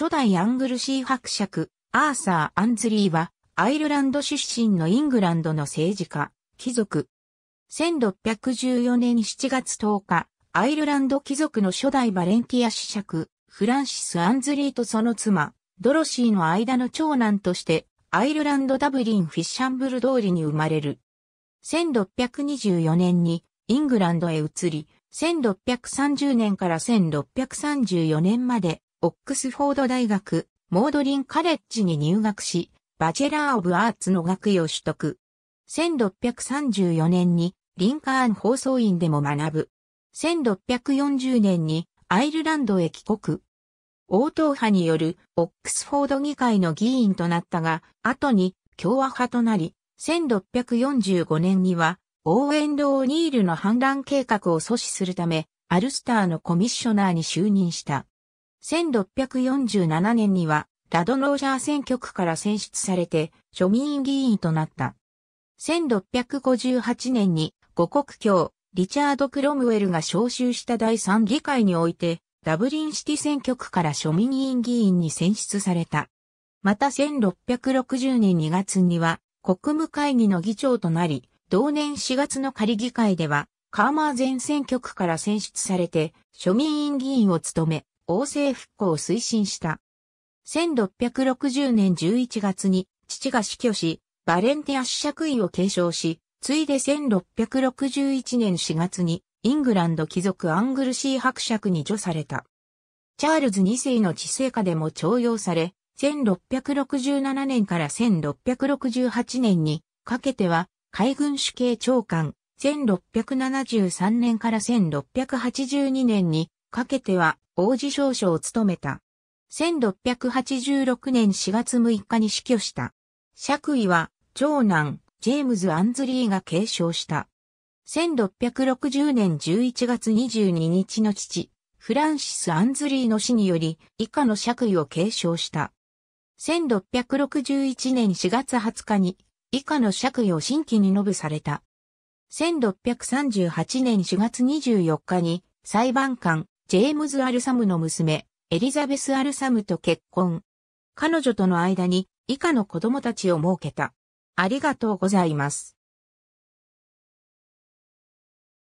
初代アングルシー伯爵、アーサー・アンズリーは、アイルランド出身のイングランドの政治家、貴族。1614年7月10日、アイルランド貴族の初代バレンティア子爵、フランシス・アンズリーとその妻、ドロシーの間の長男として、アイルランド・ダブリン・フィッシャンブル通りに生まれる。1624年にイングランドへ移り、1630年から1634年までオックスフォード大学、モードリンカレッジに入学し、バチェラー・オブ・アーツの学位を取得。1634年にリンカーン放送院でも学ぶ。1640年にアイルランドへ帰国。応答派によるオックスフォード議会の議員となったが、後に共和派となり、1645年にはオーエンド・オニールの反乱計画を阻止するため、アルスターのコミッショナーに就任した。1647年には、ラドノージャー選挙区から選出されて、庶民議員となった。1658年に、五国教、リチャード・クロムウェルが招集した第3議会において、ダブリンシティ選挙区から庶民議員議員に選出された。また1660年2月には、国務会議の議長となり、同年4月の仮議会では、カーマー前選挙区から選出されて、庶民員議員を務め、王政復興を推進した。1660年11月に父が死去し、バレンティア主爵位を継承し、ついで1661年4月にイングランド貴族アングルシー伯爵に除された。チャールズ2世の治世下でも徴用され、1667年から1668年にかけては海軍主計長官、1673年から1682年にかけては王子少将を務めた。1686年4月6日に死去した。爵位は、長男、ジェームズ・アンズリーが継承した。1660年11月22日の父、フランシス・アンズリーの死により、以下の爵位を継承した。1661年4月20日に、以下の爵位を新規に述べされた。1638年4月24日に、裁判官、ジェームズ・アルサムの娘、エリザベス・アルサムと結婚。彼女との間に以下の子供たちを設けた。ありがとうございます。